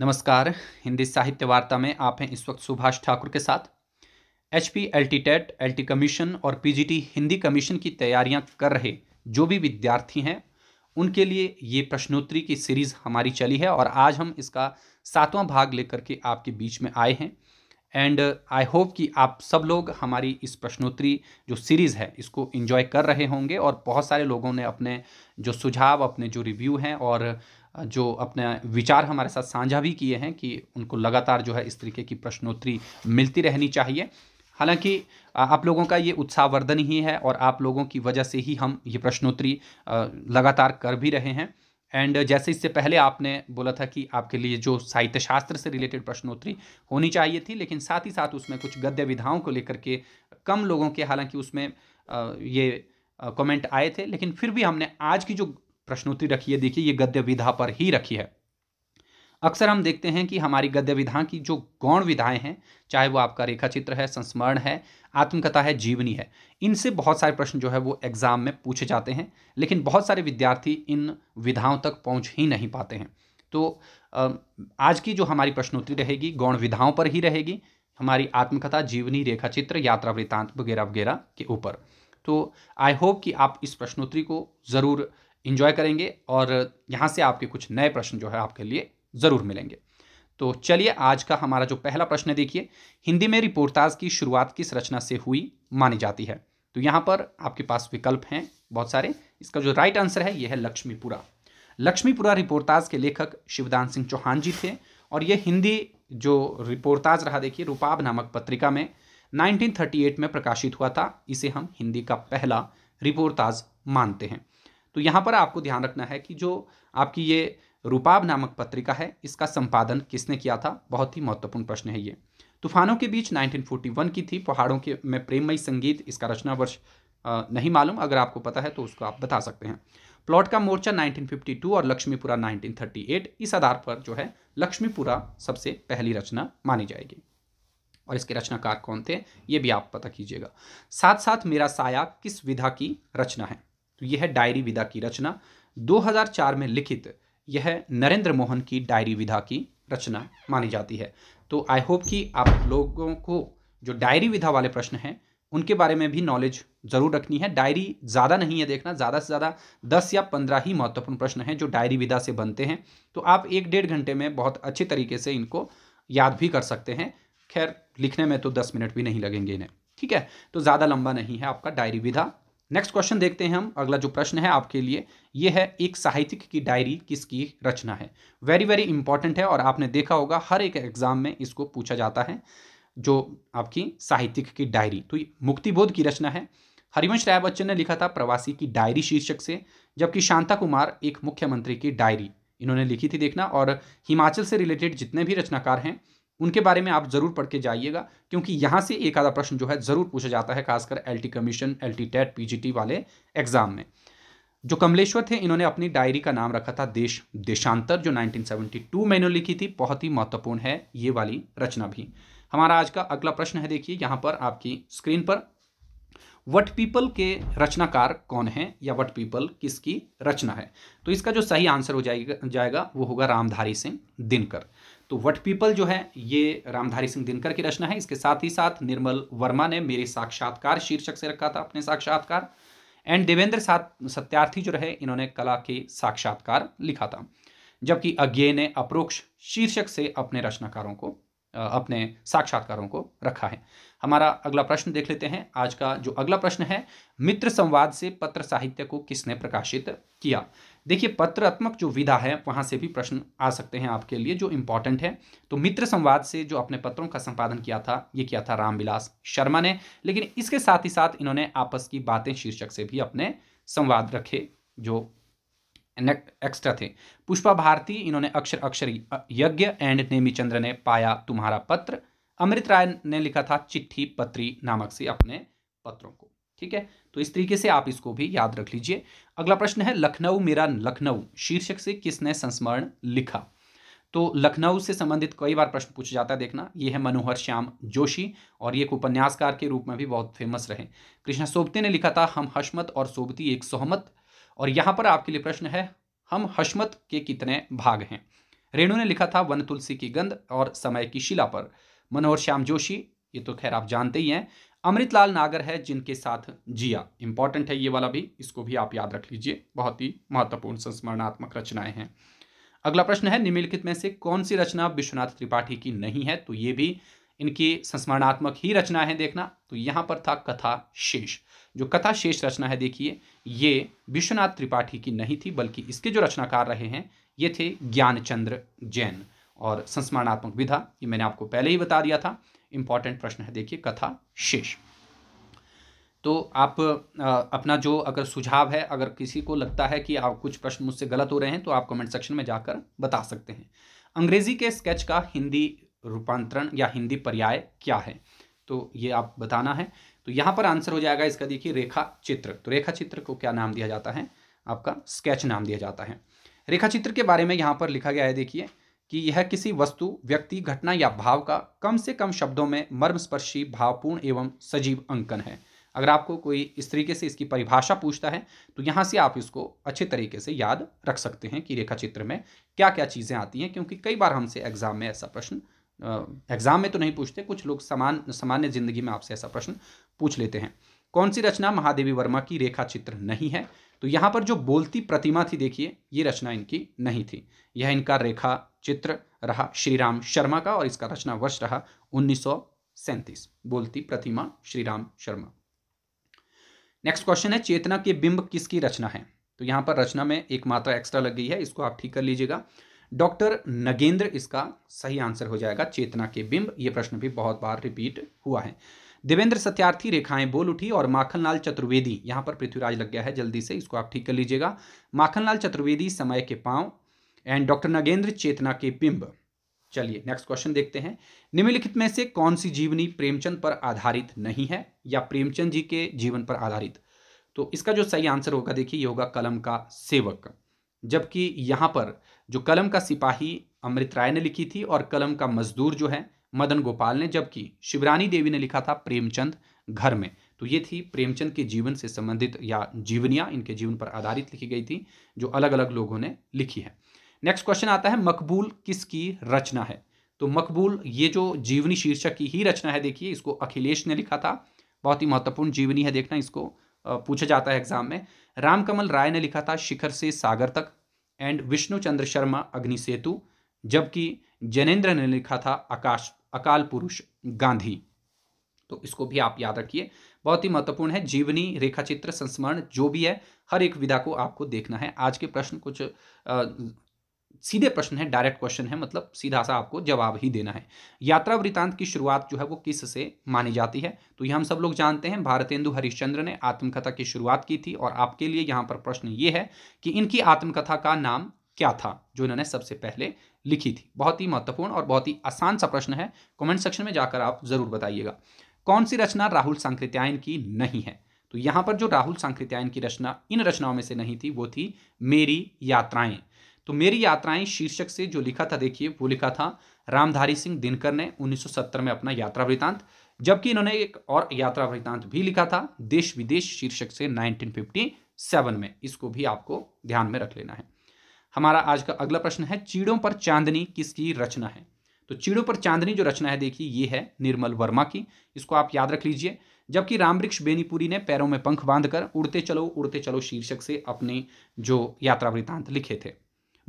नमस्कार हिंदी साहित्य वार्ता में आप हैं इस वक्त सुभाष ठाकुर के साथ H P L T TET L T commission और P G T Hindi commission की तैयारियां कर रहे जो भी विद्यार्थी हैं उनके लिए ये प्रश्नोत्तरी की सीरीज़ हमारी चली है और आज हम इसका सातवां भाग लेकर के आपके बीच में आए हैं एंड आई होप कि आप सब लोग हमारी इस प्रश्नोत्तरी जो सीरीज़ है इसको इन्जॉय कर रहे होंगे और बहुत सारे लोगों ने अपने जो सुझाव अपने जो रिव्यू हैं और जो अपने विचार हमारे साथ साझा भी किए हैं कि उनको लगातार जो है इस तरीके की प्रश्नोत्तरी मिलती रहनी चाहिए हालांकि आप लोगों का ये उत्साहवर्धन ही है और आप लोगों की वजह से ही हम ये प्रश्नोत्तरी लगातार कर भी रहे हैं एंड जैसे इससे पहले आपने बोला था कि आपके लिए जो साहित्य शास्त्र से रिलेटेड प्रश्नोत्तरी होनी चाहिए थी लेकिन साथ ही साथ उसमें कुछ गद्य विधाओं को लेकर के कम लोगों के हालांकि उसमें ये कमेंट आए थे लेकिन फिर भी हमने आज की जो प्रश्नोत्तरी रखी है देखिए ये गद्य विधा पर ही रखी है अक्सर हम देखते हैं कि हमारी गद्य विधा की जो गौण विधाएं हैं चाहे वो आपका रेखा चित्र है संस्मरण है आत्मकथा है जीवनी है इनसे बहुत सारे प्रश्न जो है वो एग्ज़ाम में पूछे जाते हैं लेकिन बहुत सारे विद्यार्थी इन विधाओं तक पहुंच ही नहीं पाते हैं तो आज की जो हमारी प्रश्नोत्तरी रहेगी गौण विधाओं पर ही रहेगी हमारी आत्मकथा जीवनी रेखा चित्र यात्रा वृत्तांत वगैरह वगैरह के ऊपर तो आई होप कि आप इस प्रश्नोत्तरी को ज़रूर इन्जॉय करेंगे और यहाँ से आपके कुछ नए प्रश्न जो है आपके लिए ज़रूर मिलेंगे तो चलिए आज का हमारा जो पहला प्रश्न देखिए हिंदी में रिपोर्टाज की शुरुआत किस रचना से हुई मानी जाती है तो यहाँ पर आपके पास विकल्प हैं बहुत सारे इसका जो राइट आंसर है यह है लक्ष्मीपुरा लक्ष्मीपुरा रिपोर्टाज के लेखक शिवदान सिंह चौहान जी थे और यह हिंदी जो रिपोर्टाज रहा देखिए रूपाब नामक पत्रिका में 1938 में प्रकाशित हुआ था इसे हम हिंदी का पहला रिपोर्टाज मानते हैं तो यहाँ पर आपको ध्यान रखना है कि जो आपकी ये रूपाब नामक पत्रिका है इसका संपादन किसने किया था बहुत ही महत्वपूर्ण प्रश्न है ये तूफानों के बीच 1941 की थी पहाड़ों के में प्रेममयी संगीत इसका रचना वर्ष नहीं मालूम अगर आपको पता है तो उसको आप बता सकते हैं प्लॉट का मोर्चा 1952 और लक्ष्मीपुरा 1938 इस आधार पर जो है लक्ष्मीपुरा सबसे पहली रचना मानी जाएगी और इसके रचनाकार कौन थे ये भी आप पता कीजिएगा साथ साथ मेरा साया किस विधा की रचना है तो यह है डायरी विधा की रचना 2004 में लिखित यह नरेंद्र मोहन की डायरी विधा की रचना मानी जाती है तो आई होप कि आप लोगों को जो डायरी विधा वाले प्रश्न हैं उनके बारे में भी नॉलेज जरूर रखनी है डायरी ज़्यादा नहीं है देखना ज़्यादा से ज़्यादा दस या पंद्रह ही महत्वपूर्ण प्रश्न हैं जो डायरी विधा से बनते हैं तो आप एक डेढ़ घंटे में बहुत अच्छे तरीके से इनको याद भी कर सकते हैं खैर लिखने में तो दस मिनट भी नहीं लगेंगे इन्हें ठीक है तो ज़्यादा लंबा नहीं है आपका डायरी विधा नेक्स्ट क्वेश्चन देखते हैं हम अगला जो प्रश्न है आपके लिए ये है एक साहित्यिक की डायरी किसकी रचना है वेरी वेरी इंपॉर्टेंट है और आपने देखा होगा हर एक एग्जाम में इसको पूछा जाता है जो आपकी साहित्यिक की डायरी तो मुक्तिबोध की रचना है हरिवंश राय बच्चन ने लिखा था प्रवासी की डायरी शीर्षक से जबकि शांता कुमार एक मुख्यमंत्री की डायरी इन्होंने लिखी थी देखना और हिमाचल से रिलेटेड जितने भी रचनाकार हैं उनके बारे में आप ज़रूर पढ़ के जाइएगा क्योंकि यहाँ से एक आधा प्रश्न जो है ज़रूर पूछा जाता है खासकर L commission L T TET P वाले एग्ज़ाम में जो कमलेश्वर थे इन्होंने अपनी डायरी का नाम रखा था देश देशांतर जो 1972 में इन्होंने लिखी थी बहुत ही महत्वपूर्ण है ये वाली रचना भी हमारा आज का अगला प्रश्न है देखिए यहाँ पर आपकी स्क्रीन पर वट पीपल के रचनाकार कौन है या वट पीपल किसकी रचना है तो इसका जो सही आंसर हो जाएगा जाएगा वो होगा रामधारी सिंह दिनकर तो वट पीपल जो है ये रामधारी सिंह दिनकर की रचना है इसके साथ ही साथ निर्मल वर्मा ने मेरे साक्षात्कार शीर्षक से रखा था अपने साक्षात्कार एंड देवेंद्र सत्यार्थी जो रहे इन्होंने कला के साक्षात्कार लिखा था जबकि अज्ञे ने अप्रोक्ष शीर्षक से अपने रचनाकारों को अपने साक्षात्कारों को रखा है हमारा अगला प्रश्न देख लेते हैं आज का जो अगला प्रश्न है मित्र संवाद से पत्र साहित्य को किसने प्रकाशित किया देखिए पत्रात्मक जो विधा है वहाँ से भी प्रश्न आ सकते हैं आपके लिए जो इम्पॉर्टेंट है तो मित्र संवाद से जो अपने पत्रों का संपादन किया था ये किया था रामविलास शर्मा ने लेकिन इसके साथ ही साथ इन्होंने आपस की बातें शीर्षक से भी अपने संवाद रखे जो एक्स्ट्रा थे पुष्पा भारती इन्होंने अक्षर अक्षर यज्ञ एंड नेमीचंद्र ने पाया तुम्हारा पत्र अमृत राय ने लिखा था चिट्ठी पत्री नामक से अपने पत्रों को ठीक है तो इस तरीके से आप इसको भी याद रख लीजिए अगला प्रश्न है लखनऊ मेरा लखनऊ शीर्षक से किसने संस्मरण लिखा तो लखनऊ से संबंधित कई बार प्रश्न पूछा जाता है देखना ये है मनोहर श्याम जोशी और ये एक उपन्यासकार के रूप में भी बहुत फेमस रहे कृष्णा सोबती ने लिखा था हम हशमत और सोबती एक सोहमत और यहाँ पर आपके लिए प्रश्न है हम हशमत के कितने भाग हैं रेणु ने लिखा था वन तुलसी की गंध और समय की शिला पर मनोहर श्याम जोशी ये तो खैर आप जानते ही हैं अमृतलाल नागर है जिनके साथ जिया इंपॉर्टेंट है ये वाला भी इसको भी आप याद रख लीजिए बहुत ही महत्वपूर्ण संस्मरणात्मक रचनाएं हैं अगला प्रश्न है निम्नलिखित में से कौन सी रचना विश्वनाथ त्रिपाठी की नहीं है तो ये भी इनकी संस्मरणात्मक ही रचना है देखना तो यहाँ पर था कथा शेष जो कथा शेष रचना है देखिए ये विश्वनाथ त्रिपाठी की नहीं थी बल्कि इसके जो रचनाकार रहे हैं ये थे ज्ञानचंद्र जैन और संस्मरणात्मक विधा ये मैंने आपको पहले ही बता दिया था इंपॉर्टेंट प्रश्न है देखिए कथा शेष तो आप अपना जो अगर सुझाव है अगर किसी को लगता है कि आप कुछ प्रश्न मुझसे गलत हो रहे हैं तो आप कमेंट सेक्शन में जाकर बता सकते हैं अंग्रेजी के स्केच का हिंदी रूपांतरण या हिंदी पर्याय क्या है तो ये आप बताना है तो यहाँ पर आंसर हो जाएगा इसका देखिए रेखा चित्र तो रेखा चित्र को क्या नाम दिया जाता है आपका स्केच नाम दिया जाता है रेखा चित्र के बारे में यहाँ पर लिखा गया है देखिए कि यह किसी वस्तु व्यक्ति घटना या भाव का कम से कम शब्दों में मर्मस्पर्शी भावपूर्ण एवं सजीव अंकन है अगर आपको कोई इस तरीके से इसकी परिभाषा पूछता है तो यहाँ से आप इसको अच्छे तरीके से याद रख सकते हैं कि रेखा चित्र में क्या क्या चीज़ें आती हैं क्योंकि कई बार हमसे एग्ज़ाम में ऐसा प्रश्न एग्ज़ाम में तो नहीं पूछते कुछ लोग समान सामान्य जिंदगी में आपसे ऐसा प्रश्न पूछ लेते हैं कौन सी रचना महादेवी वर्मा की रेखा चित्र नहीं है तो यहाँ पर जो बोलती प्रतिमा थी देखिए ये रचना इनकी नहीं थी यह इनका रेखा चित्र रहा श्री राम शर्मा का और इसका रचना वर्ष रहा उन्नीस बोलती प्रतिमा श्री शर्मा नेक्स्ट क्वेश्चन है चेतना के बिंब किसकी रचना है तो यहाँ पर रचना में एक मात्रा एक्स्ट्रा लग गई है इसको आप ठीक कर लीजिएगा डॉक्टर नगेंद्र इसका सही आंसर हो जाएगा चेतना के बिंब ये प्रश्न भी बहुत बार रिपीट हुआ है देवेंद्र सत्यार्थी रेखाएं बोल उठी और माखनलाल चतुर्वेदी यहां पर पृथ्वीराज लग गया है जल्दी से इसको आप ठीक कर लीजिएगा माखनलाल चतुर्वेदी समय के पांव एंड डॉक्टर नगेंद्र चेतना के बिंब चलिए नेक्स्ट क्वेश्चन देखते हैं निम्नलिखित में से कौन सी जीवनी प्रेमचंद पर आधारित नहीं है या प्रेमचंद जी के जीवन पर आधारित तो इसका जो सही आंसर होगा देखिए ये होगा कलम का सेवक जबकि यहाँ पर जो कलम का सिपाही अमृत राय ने लिखी थी और कलम का मजदूर जो है मदन गोपाल ने जबकि शिवरानी देवी ने लिखा था प्रेमचंद घर में तो ये थी प्रेमचंद के जीवन से संबंधित या जीवनियाँ इनके जीवन पर आधारित लिखी गई थी जो अलग अलग लोगों ने लिखी है नेक्स्ट क्वेश्चन आता है मकबूल किसकी रचना है तो मकबूल ये जो जीवनी शीर्षक की ही रचना है देखिए इसको अखिलेश ने लिखा था बहुत ही महत्वपूर्ण जीवनी है देखना इसको पूछा जाता है एग्जाम में रामकमल राय ने लिखा था शिखर से सागर तक एंड विष्णु चंद्र शर्मा अग्नि सेतु जबकि जैनेन्द्र ने लिखा था आकाश अकाल पुरुष गांधी तो इसको भी आप याद रखिए बहुत ही महत्वपूर्ण है जीवनी रेखाचित्र संस्मरण जो भी है हर एक विधा को आपको देखना है आज के प्रश्न कुछ आ, सीधे प्रश्न है डायरेक्ट क्वेश्चन है मतलब सीधा सा आपको जवाब ही देना है यात्रा वृतांत की शुरुआत जो है वो किस से मानी जाती है तो ये हम सब लोग जानते हैं भारतेंदु हरिश्चंद्र ने आत्मकथा की शुरुआत की थी और आपके लिए यहाँ पर प्रश्न ये है कि इनकी आत्मकथा का नाम क्या था जो इन्होंने सबसे पहले लिखी थी बहुत ही महत्वपूर्ण और बहुत ही आसान सा प्रश्न है कमेंट सेक्शन में जाकर आप ज़रूर बताइएगा कौन सी रचना राहुल सांकृत्यायन की नहीं है तो यहां पर जो राहुल सांकृत्यायन की रचना इन रचनाओं में से नहीं थी वो थी मेरी यात्राएं तो मेरी यात्राएं शीर्षक से जो लिखा था देखिए वो लिखा था रामधारी सिंह दिनकर ने 1970 में अपना यात्रा वृत्तांत जबकि इन्होंने एक और यात्रा वृत्तांत भी लिखा था देश विदेश शीर्षक से 1957 में इसको भी आपको ध्यान में रख लेना है हमारा आज का अगला प्रश्न है चीड़ों पर चांदनी किसकी रचना है तो चीड़ों पर चांदनी जो रचना है देखिए ये है निर्मल वर्मा की इसको आप याद रख लीजिए जबकि रामवृक्ष बेनीपुरी ने पैरों में पंख बांधकर उड़ते चलो उड़ते चलो शीर्षक से अपने जो यात्रा वृत्तांत लिखे थे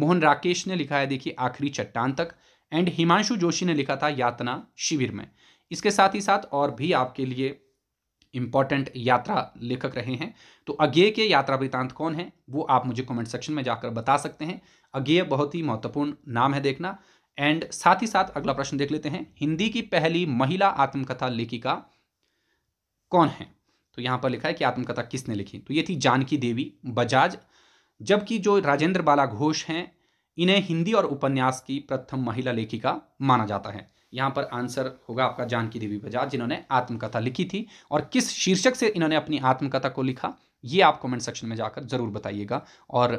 मोहन राकेश ने लिखा है देखिए आखिरी चट्टान तक एंड हिमांशु जोशी ने लिखा था यातना शिविर में इसके साथ ही साथ और भी आपके लिए इंपॉर्टेंट यात्रा लेखक रहे हैं तो अज्ञेय के यात्रा वृतांत कौन है वो आप मुझे कमेंट सेक्शन में जाकर बता सकते हैं अज्ञेय बहुत ही महत्वपूर्ण नाम है देखना एंड साथ ही साथ अगला प्रश्न देख लेते हैं हिंदी की पहली महिला आत्मकथा लेखिका कौन है तो यहां पर लिखा है कि आत्मकथा किसने लिखी तो ये थी जानकी देवी बजाज जबकि जो राजेंद्र बाला घोष हैं इन्हें हिंदी और उपन्यास की प्रथम महिला लेखिका माना जाता है यहाँ पर आंसर होगा आपका जानकी देवी बजाज जिन्होंने आत्मकथा लिखी थी और किस शीर्षक से इन्होंने अपनी आत्मकथा को लिखा ये आप कमेंट सेक्शन में जाकर ज़रूर बताइएगा और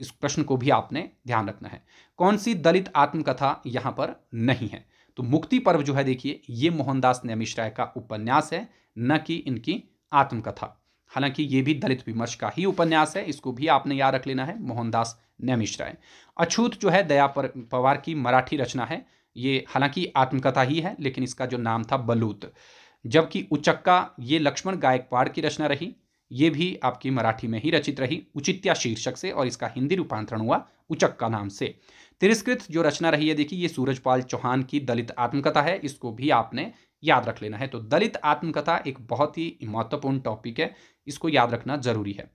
इस प्रश्न को भी आपने ध्यान रखना है कौन सी दलित आत्मकथा यहाँ पर नहीं है तो मुक्ति पर्व जो है देखिए ये मोहनदास नैमिश राय का उपन्यास है न कि इनकी आत्मकथा हालांकि ये भी दलित विमर्श का ही उपन्यास है इसको भी आपने याद रख लेना है मोहनदास नैमिश राय अछूत जो है दया पर पवार की मराठी रचना है ये हालांकि आत्मकथा ही है लेकिन इसका जो नाम था बलूत जबकि उचक्का ये लक्ष्मण गायकवाड़ की रचना रही ये भी आपकी मराठी में ही रचित रही उचित्या शीर्षक से और इसका हिंदी रूपांतरण हुआ उचक्का नाम से तिरस्कृत जो रचना रही है देखिए ये सूरजपाल चौहान की दलित आत्मकथा है इसको भी आपने याद रख लेना है तो दलित आत्मकथा एक बहुत ही महत्वपूर्ण टॉपिक है इसको याद रखना जरूरी है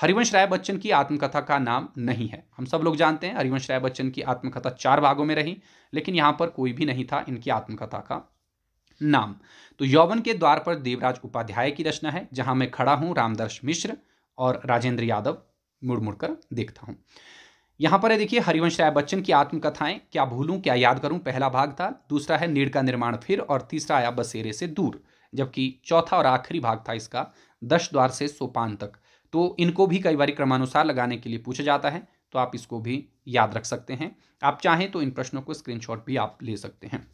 हरिवंश राय बच्चन की आत्मकथा का नाम नहीं है हम सब लोग जानते हैं हरिवंश राय बच्चन की आत्मकथा चार भागों में रही लेकिन यहाँ पर कोई भी नहीं था इनकी आत्मकथा का नाम तो यौवन के द्वार पर देवराज उपाध्याय की रचना है जहाँ मैं खड़ा हूँ रामदर्श मिश्र और राजेंद्र यादव मुड़ मुड़ कर देखता हूँ यहाँ पर है देखिए हरिवंश राय बच्चन की आत्मकथाएं क्या भूलूं क्या याद करूं पहला भाग था दूसरा है नीड़ का निर्माण फिर और तीसरा आया बसेरे से दूर जबकि चौथा और आखिरी भाग था इसका दश द्वार से सोपान तक तो इनको भी कई बार क्रमानुसार लगाने के लिए पूछा जाता है तो आप इसको भी याद रख सकते हैं आप चाहें तो इन प्रश्नों को स्क्रीनशॉट भी आप ले सकते हैं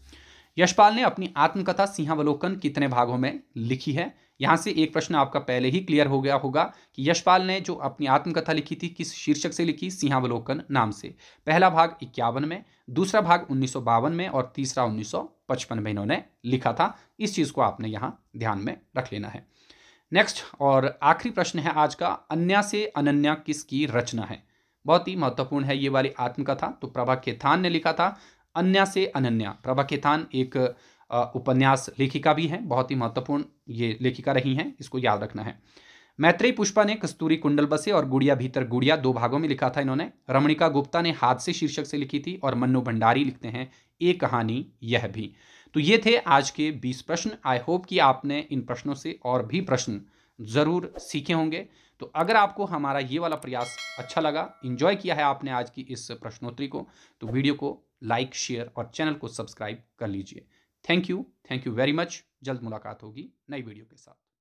यशपाल ने अपनी आत्मकथा सिंहावलोकन कितने भागों में लिखी है यहाँ से एक प्रश्न आपका पहले ही क्लियर हो गया होगा कि यशपाल ने जो अपनी आत्मकथा लिखी थी किस शीर्षक से लिखी सिंहावलोकन नाम से पहला भाग इक्यावन में दूसरा भाग उन्नीस में और तीसरा उन्नीस में इन्होंने लिखा था इस चीज़ को आपने यहाँ ध्यान में रख लेना है नेक्स्ट और आखिरी प्रश्न है आज का अन्या से अनन्या किसकी रचना है बहुत ही महत्वपूर्ण है ये वाली आत्मकथा तो प्रभा खेतान ने लिखा था अन्या से अनन्या प्रभा खेतान एक उपन्यास लेखिका भी है बहुत ही महत्वपूर्ण ये लेखिका रही हैं इसको याद रखना है मैत्री पुष्पा ने कस्तूरी कुंडल बसे और गुड़िया भीतर गुड़िया दो भागों में लिखा था इन्होंने रमणिका गुप्ता ने हाथ से शीर्षक से लिखी थी और मन्नू भंडारी लिखते हैं ये कहानी यह भी तो ये थे आज के 20 प्रश्न आई होप कि आपने इन प्रश्नों से और भी प्रश्न ज़रूर सीखे होंगे तो अगर आपको हमारा ये वाला प्रयास अच्छा लगा इन्जॉय किया है आपने आज की इस प्रश्नोत्तरी को तो वीडियो को लाइक शेयर और चैनल को सब्सक्राइब कर लीजिए thank you thank you very much जल्द मुलाकात होगी नई वीडियो के साथ